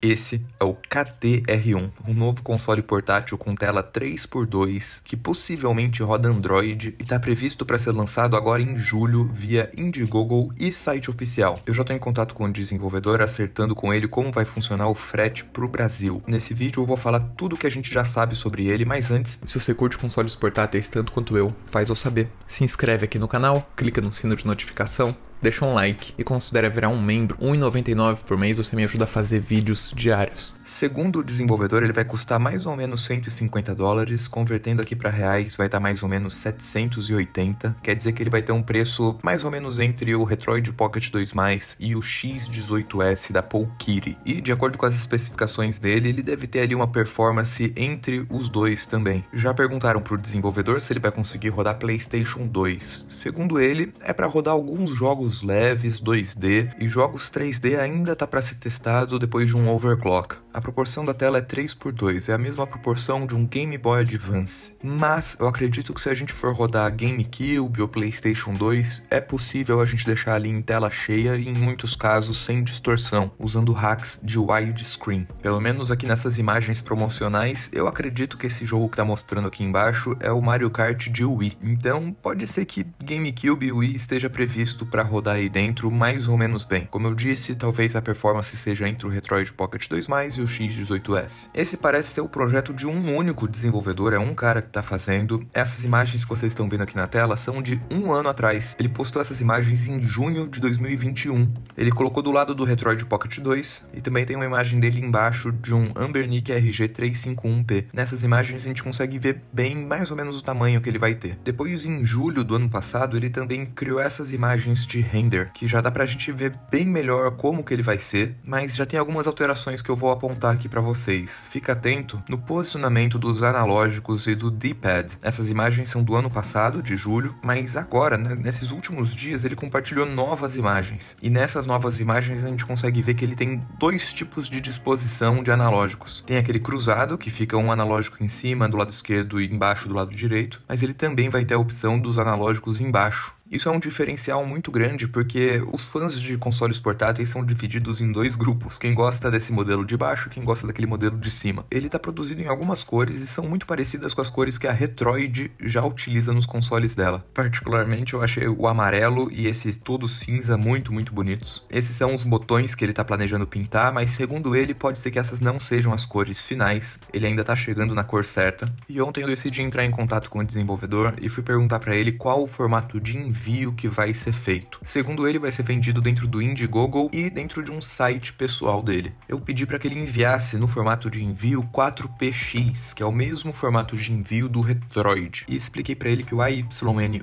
Esse é o KTR1, um novo console portátil com tela 3x2 que possivelmente roda Android e está previsto para ser lançado agora em julho via Indiegogo e site oficial. Eu já estou em contato com o desenvolvedor acertando com ele como vai funcionar o frete para o Brasil. Nesse vídeo eu vou falar tudo o que a gente já sabe sobre ele, mas antes, se você curte consoles portáteis tanto quanto eu, faz eu saber. Se inscreve aqui no canal, clica no sino de notificação, deixa um like e considera virar um membro. R$1,99 por mês você me ajuda a fazer vídeos diários. Segundo o desenvolvedor, ele vai custar mais ou menos 150 dólares, convertendo aqui para reais vai estar tá mais ou menos 780. Quer dizer que ele vai ter um preço mais ou menos entre o Retroid Pocket 2 e o X18S da Polkiri. E de acordo com as especificações dele, ele deve ter ali uma performance entre os dois também. Já perguntaram pro desenvolvedor se ele vai conseguir rodar PlayStation 2. Segundo ele, é para rodar alguns jogos jogos leves, 2D e jogos 3D ainda tá para ser testado depois de um overclock. A proporção da tela é 3 por 2, é a mesma proporção de um Game Boy Advance. Mas eu acredito que se a gente for rodar GameCube ou PlayStation 2, é possível a gente deixar ali em tela cheia e em muitos casos sem distorção, usando hacks de widescreen. Pelo menos aqui nessas imagens promocionais, eu acredito que esse jogo que tá mostrando aqui embaixo é o Mario Kart de Wii. Então, pode ser que GameCube e Wii esteja previsto para rodar rodar aí dentro mais ou menos bem. Como eu disse, talvez a performance seja entre o Retroid Pocket 2 e o X18S. Esse parece ser o projeto de um único desenvolvedor, é um cara que está fazendo. Essas imagens que vocês estão vendo aqui na tela são de um ano atrás. Ele postou essas imagens em junho de 2021. Ele colocou do lado do Retroid Pocket 2 e também tem uma imagem dele embaixo de um Ambernic RG351P. Nessas imagens a gente consegue ver bem mais ou menos o tamanho que ele vai ter. Depois, em julho do ano passado, ele também criou essas imagens de render, que já dá pra gente ver bem melhor como que ele vai ser, mas já tem algumas alterações que eu vou apontar aqui para vocês. Fica atento no posicionamento dos analógicos e do D-pad. Essas imagens são do ano passado, de julho, mas agora, né, nesses últimos dias, ele compartilhou novas imagens. E nessas novas imagens a gente consegue ver que ele tem dois tipos de disposição de analógicos. Tem aquele cruzado, que fica um analógico em cima, do lado esquerdo e embaixo do lado direito, mas ele também vai ter a opção dos analógicos embaixo. Isso é um diferencial muito grande porque os fãs de consoles portáteis são divididos em dois grupos: quem gosta desse modelo de baixo, quem gosta daquele modelo de cima. Ele está produzido em algumas cores e são muito parecidas com as cores que a Retroid já utiliza nos consoles dela. Particularmente, eu achei o amarelo e esse todo cinza muito, muito bonitos. Esses são os botões que ele está planejando pintar, mas segundo ele, pode ser que essas não sejam as cores finais. Ele ainda está chegando na cor certa. E ontem eu decidi entrar em contato com o desenvolvedor e fui perguntar para ele qual o formato de envio envio que vai ser feito. Segundo ele, vai ser vendido dentro do Indiegogo e dentro de um site pessoal dele. Eu pedi para que ele enviasse no formato de envio 4px, que é o mesmo formato de envio do Retroid, e expliquei para ele que o AYN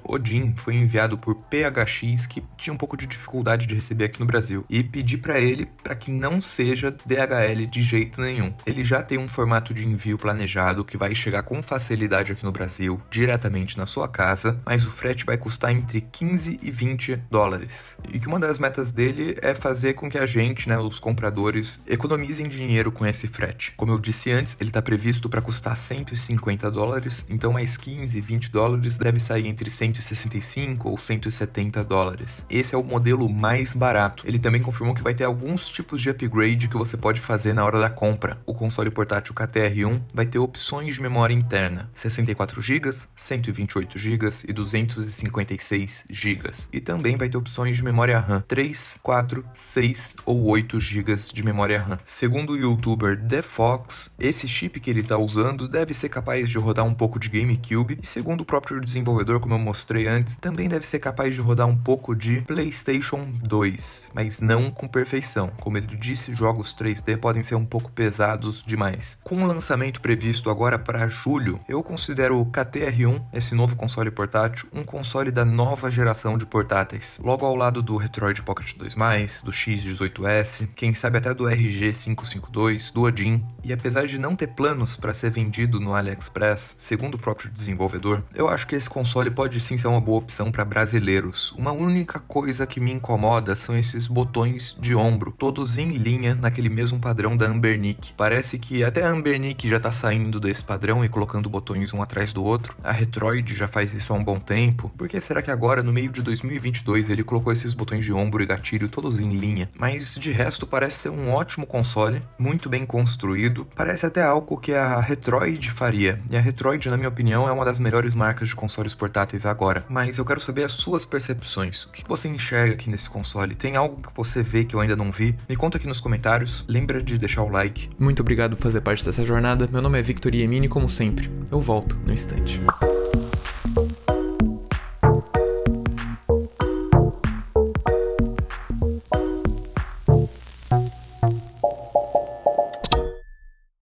Odin foi enviado por PHX, que tinha um pouco de dificuldade de receber aqui no Brasil, e pedi para ele para que não seja DHL de jeito nenhum. Ele já tem um formato de envio planejado que vai chegar com facilidade aqui no Brasil, diretamente na sua casa, mas o frete vai custar entre 15 e 20 dólares. E que uma das metas dele é fazer com que a gente, né, os compradores, economizem dinheiro com esse frete. Como eu disse antes, ele está previsto para custar 150 dólares, então mais 15, e 20 dólares deve sair entre 165 ou 170 dólares. Esse é o modelo mais barato. Ele também confirmou que vai ter alguns tipos de upgrade que você pode fazer na hora da compra. O console portátil KTR1 vai ter opções de memória interna: 64 GB, 128 GB e 256 gigas GB. E também vai ter opções de memória RAM 3, 4, 6 ou 8 GB de memória RAM. Segundo o youtuber The Fox, esse chip que ele está usando deve ser capaz de rodar um pouco de GameCube e segundo o próprio desenvolvedor, como eu mostrei antes, também deve ser capaz de rodar um pouco de PlayStation 2, mas não com perfeição. Como ele disse, jogos 3D podem ser um pouco pesados demais. Com o lançamento previsto agora para julho, eu considero o KTR1, esse novo console portátil, um console da nova nova geração de portáteis, logo ao lado do Retroid Pocket 2+, do X18S, quem sabe até do RG552, do Odin, e apesar de não ter planos para ser vendido no AliExpress, segundo o próprio desenvolvedor, eu acho que esse console pode sim ser uma boa opção para brasileiros. Uma única coisa que me incomoda são esses botões de ombro, todos em linha naquele mesmo padrão da Ambernic. Parece que até a Ambernic já está saindo desse padrão e colocando botões um atrás do outro. A Retroid já faz isso há um bom tempo. Por que será que agora agora, no meio de 2022, ele colocou esses botões de ombro e gatilho todos em linha, mas de resto parece ser um ótimo console, muito bem construído, parece até algo que a Retroid faria, e a Retroid, na minha opinião, é uma das melhores marcas de consoles portáteis agora. Mas eu quero saber as suas percepções, o que você enxerga aqui nesse console? Tem algo que você vê que eu ainda não vi? Me conta aqui nos comentários, lembra de deixar o like. Muito obrigado por fazer parte dessa jornada, meu nome é Victor Yemini, como sempre, eu volto no instante.